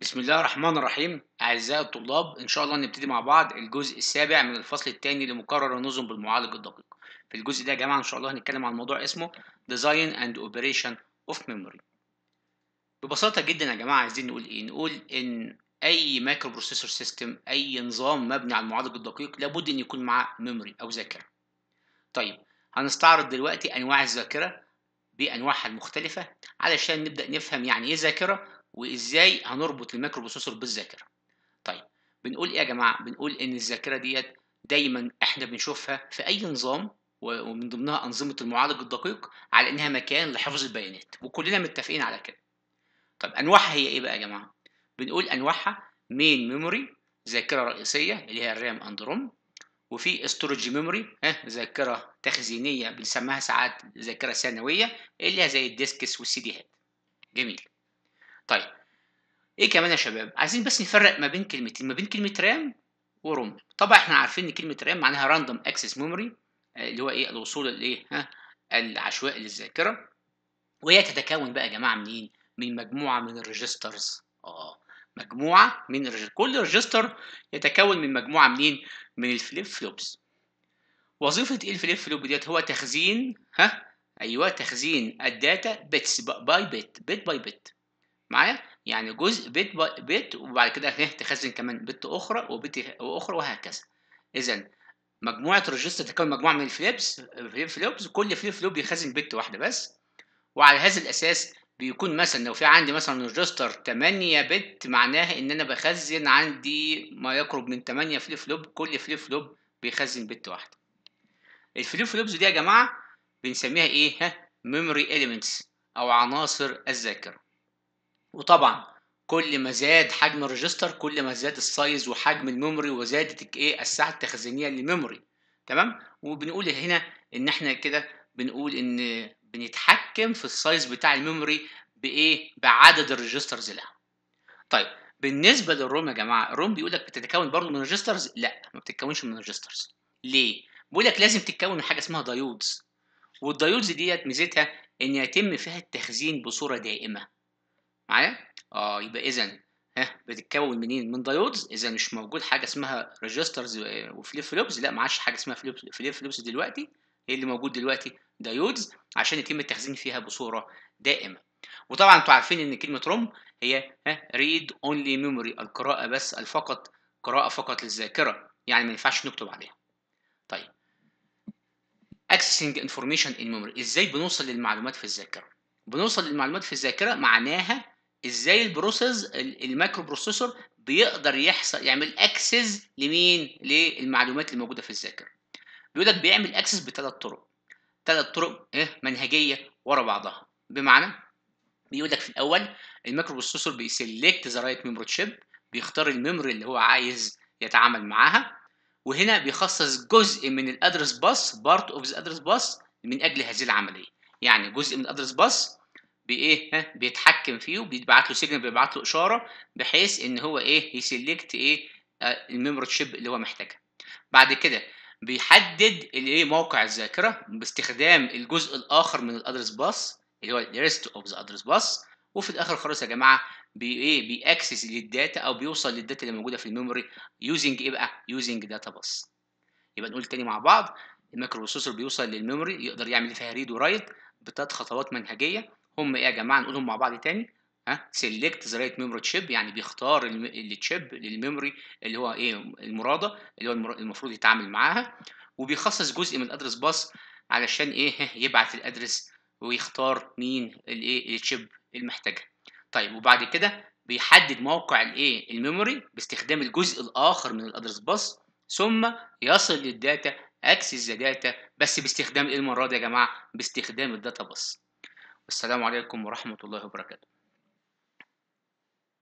بسم الله الرحمن الرحيم أعزائي الطلاب إن شاء الله نبتدي مع بعض الجزء السابع من الفصل الثاني لمقرر النظم بالمعالج الدقيق في الجزء ده يا جماعة إن شاء الله هنتكلم عن موضوع اسمه Design and Operation of Memory ببساطة جدا يا جماعة عايزين نقول إيه نقول إن أي مايكرو بروسيسور سيستم أي نظام مبني على المعالج الدقيق لابد إن يكون معاه ميموري أو ذاكرة طيب هنستعرض دلوقتي أنواع الذاكرة بأنواعها المختلفة علشان نبدأ نفهم يعني إيه ذاكرة وازاي هنربط الميكرو بروسيسور بالذاكره طيب بنقول ايه يا جماعه بنقول ان الذاكره ديت دايما احنا بنشوفها في اي نظام ومن ضمنها انظمه المعالج الدقيق على انها مكان لحفظ البيانات وكلنا متفقين على كده طب انواعها هي ايه بقى يا جماعه بنقول انواعها مين ميموري ذاكره رئيسيه اللي هي الرام اند روم وفي ستورج ميموري ها ذاكره تخزينيه بنسميها ساعات ذاكره ثانويه اللي هي زي الديسكس والسي دي هات جميل طيب ايه كمان يا شباب عايزين بس نفرق ما بين كلمتين ما بين كلمه رام وروم طبعا احنا عارفين ان كلمه رام معناها راندوم اكسس ميموري اللي هو ايه الوصول الايه ها العشوائي للذاكره وهي تتكون بقى يا جماعه منين من مجموعه من الريجسترز اه مجموعه من الرجل. كل ريجستر يتكون من مجموعه منين من الفليب فلوبس وظيفه ايه الفليب فلوب ديت هو تخزين ها ايوه تخزين الداتا بيتس باي بيت بيت باي بيت معايا يعني جزء بيت بيت وبعد كده تخزن كمان بت اخرى وبت واخرى وهكذا اذا مجموعه ريجستر تتكون مجموعه من الفليبس فليب فليبس كل فليب فلوب بيخزن بت واحده بس وعلى هذا الاساس بيكون مثلا لو في عندي مثلا ريجستر 8 بت معناها ان انا بخزن عندي ما يقرب من 8 فليب فلوب كل فليب فلوب بيخزن بت واحده الفليب فلوبز دي يا جماعه بنسميها ايه ها ميموري اليمنتس او عناصر الذاكره وطبعا كل ما زاد حجم الريجستر كل ما زاد السايز وحجم الميموري وزادت الايه السعه التخزينيه للميموري تمام وبنقول هنا ان احنا كده بنقول ان بنتحكم في السايز بتاع الميموري بايه بعدد الريجسترز لها طيب بالنسبه للروم يا جماعه الروم بيقول لك بتتكون برضه من ريجسترز لا ما بتتكونش من ريجسترز ليه بيقول لك لازم تتكون من حاجه اسمها دايودز والدايودز ديت ميزتها ان يتم فيها التخزين بصوره دائمه معايا اه يبقى اذا ها بتتكون منين إيه؟ من دايودز اذا مش موجود حاجه اسمها ريجسترز وفليب فلوبس لا ما عادش حاجه اسمها فليب فلوبس دلوقتي ايه اللي موجود دلوقتي دايودز عشان يتم التخزين فيها بصوره دائمه وطبعا انتوا عارفين ان كلمه روم هي ها ريد اونلي ميموري القراءه بس الفقط قراءه فقط للذاكره يعني ما ينفعش نكتب عليها طيب accessing information in memory ازاي بنوصل للمعلومات في الذاكره بنوصل للمعلومات في الذاكره معناها ازاي البروسيس المايكرو بروسيسور بيقدر يحصل يعمل اكسس لمين للمعلومات اللي موجوده في الذاكره بيقول لك بيعمل اكسس بثلاث طرق ثلاث طرق ايه منهجيه ورا بعضها بمعنى بيقول لك في الاول المايكرو بروسيسور بيسلكت ذا رايت ميموري تشيب بيختار الميموري اللي هو عايز يتعامل معاها وهنا بيخصص جزء من الادرس باس بارت اوف ذا ادرس باس من اجل هذه العمليه يعني جزء من الادرس باس بايه بيتحكم فيه وبيبعت له سيجنال بيبعت له اشاره بحيث ان هو ايه يسلكت ايه آه، الميموري شيب اللي هو محتاجها بعد كده بيحدد الايه موقع الذاكره باستخدام الجزء الاخر من الادرس باص اللي هو الريست اوف ذا ادرس باص وفي الاخر خالص يا جماعه بي ايه بيأكسس للداتا او بيوصل للداتا اللي موجوده في الميموري يوزنج ايه بقى يوزنج داتا باص يبقى نقول تاني مع بعض الميكرو بروسيسور بيوصل للميموري يقدر يعمل فيها ريد ورايت بثلاث خطوات منهجيه هم ايه يا جماعه نقولهم مع بعض تاني ها سيلكت ذا رايت ميموري تشيب يعني بيختار التشيب للميموري اللي هو ايه المراده اللي هو المفروض يتعامل معاها وبيخصص جزء من الادرس باس علشان ايه يبعت الادرس ويختار مين الايه التشيب المحتاجه طيب وبعد كده بيحدد موقع الايه الميموري باستخدام الجزء الاخر من الادرس باس ثم يصل للداتا ذا داتا بس باستخدام ايه المرة دي يا جماعة باستخدام الداتا بس والسلام عليكم ورحمة الله وبركاته